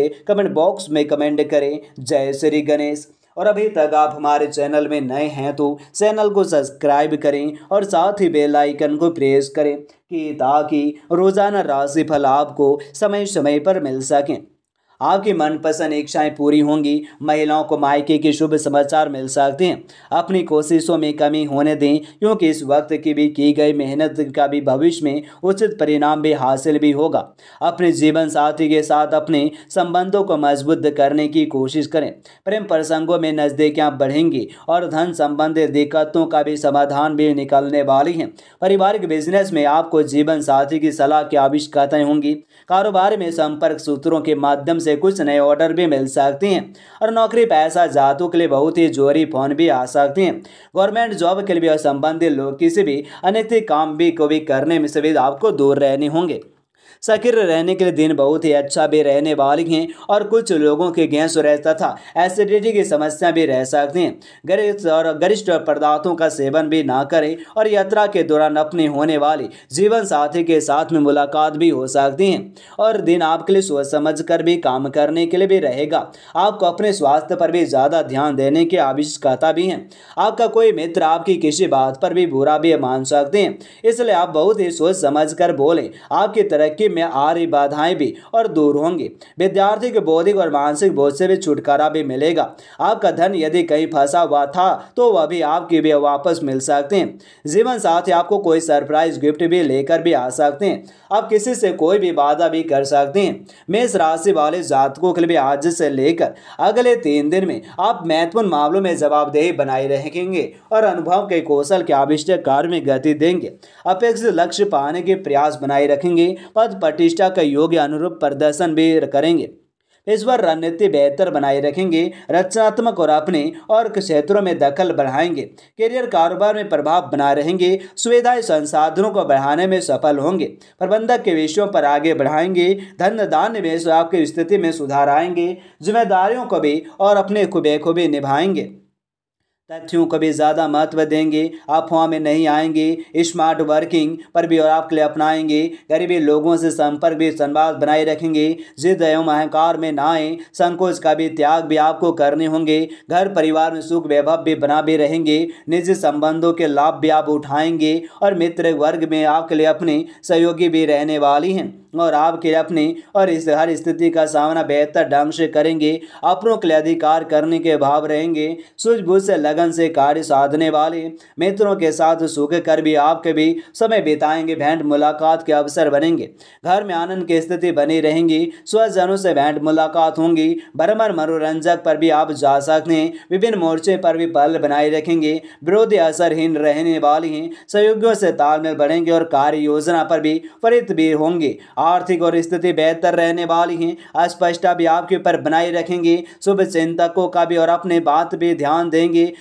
नीचे comment box में comment करें जय श्री गणेश और अभी तक आप हमारे चैनल में नए हैं तो चैनल को सब्सक्राइब करें और साथ ही बेल आइकन को प्रेस करें कि ताकि रोज़ाना राशिफल आपको समय समय पर मिल सकें आपकी मनपसंद इच्छाएं पूरी होंगी महिलाओं को मायके के शुभ समाचार मिल सकते हैं अपनी कोशिशों में कमी होने दें क्योंकि इस वक्त की भी की गई मेहनत का भी भविष्य में उचित परिणाम भी हासिल भी होगा अपने जीवन साथी के साथ अपने संबंधों को मजबूत करने की कोशिश करें प्रेम प्रसंगों में नज़दीकियाँ बढ़ेंगी और धन संबंधित दिक्कतों का भी समाधान भी निकलने वाली हैं पारिवारिक बिजनेस में आपको जीवन साथी की सलाह की आवश्यकताएं होंगी कारोबार में संपर्क सूत्रों के माध्यम से कुछ नए ऑर्डर भी मिल सकते हैं और नौकरी पैसा जातों के लिए बहुत ही जोरी फोन भी आ सकते हैं गवर्नमेंट जॉब के लिए संबंधित लोग किसी भी अनैतिक काम भी को भी करने में सभी आपको दूर रहने होंगे सकिर रहने के लिए दिन बहुत ही अच्छा भी रहने वाली हैं और कुछ लोगों के गैस रहता तथा एसिडिटी की समस्या भी रह सकती हैं गरिष्ठ और गरिष्ठ पदार्थों का सेवन भी ना करें और यात्रा के दौरान अपने होने वाली जीवन साथी के साथ में मुलाकात भी हो सकती है और दिन आपके लिए सोच समझ कर भी काम करने के लिए भी रहेगा आपको अपने स्वास्थ्य पर भी ज़्यादा ध्यान देने की आवश्यकता भी है आपका कोई मित्र आपकी किसी बात पर भी बुरा भी मान सकते हैं इसलिए आप बहुत ही सोच समझ कर बोलें आपकी तरक्की जिंदगी में आ रही बाधाएं भी और दूर होंगी विद्यार्थी के बौद्धिक और मानसिक बोझ से भी छुटकारा भी मिलेगा आपका धन यदि कहीं फंसा हुआ था तो वह भी आपकी भी वापस मिल सकते हैं जीवन साथी आपको कोई सरप्राइज गिफ्ट भी लेकर भी आ सकते हैं आप किसी से कोई भी वादा भी कर सकते हैं मेष राशि वाले जातकों के लिए आज से लेकर अगले तीन दिन में आप महत्वपूर्ण मामलों में जवाबदेही बनाए रखेंगे और अनुभव के कौशल के आविष्ट कार्य में गति देंगे अपेक्षित लक्ष्य पाने के प्रयास बनाए रखेंगे पद साथ प्रतिष्ठा का योग्य अनुरूप प्रदर्शन भी करेंगे इस बार रणनीति बेहतर बनाए रखेंगे रचनात्मक और अपने और क्षेत्रों में दखल बढ़ाएंगे करियर कारोबार में प्रभाव बना रहेंगे सुविधाएं संसाधनों को बढ़ाने में सफल होंगे प्रबंधक के विषयों पर आगे बढ़ाएंगे धन दान में आपकी स्थिति में सुधार आएंगे जिम्मेदारियों को भी और अपने खुबे खुबे निभाएंगे तथ्यों को भी ज़्यादा महत्व देंगे अफवाह में नहीं आएंगे स्मार्ट वर्किंग पर भी और आपके लिए अपनाएंगे गरीबी लोगों से संपर्क भी संवाद बनाए रखेंगे जिद एवं अहंकार में ना आए संकोच का भी त्याग भी आपको करने होंगे घर परिवार में सुख वैभव भी बना भी रहेंगे निजी संबंधों के लाभ भी आप उठाएंगे और मित्र वर्ग में आपके लिए अपने सहयोगी भी रहने वाली हैं और आपके अपनी और इस हर स्थिति का सामना बेहतर ढंग से करेंगे अपनों के लिए अधिकार करने के भाव रहेंगे सूझबूझ से लगन से कार्य साधने वाले मित्रों के साथ सुख कर भी आपके भी समय बिताएंगे भेंट मुलाकात के अवसर बनेंगे घर में आनंद की स्थिति बनी रहेंगी स्वजनों से भेंट मुलाकात होंगी भरमर मनोरंजक पर भी आप जा सकते हैं विभिन्न मोर्चे पर भी पल बनाए रखेंगे विरोधी असरहीन रहने वाली हैं सहयोगियों से तालमेल बढ़ेंगे और कार्य योजना पर भी त्वरित भी होंगे आर्थिक और स्थिति बेहतर रहने वाली है अस्पष्टता भी आपके ऊपर बनाए रखेंगे शुभ चिंतकों का भी और अपने बात भी ध्यान देंगे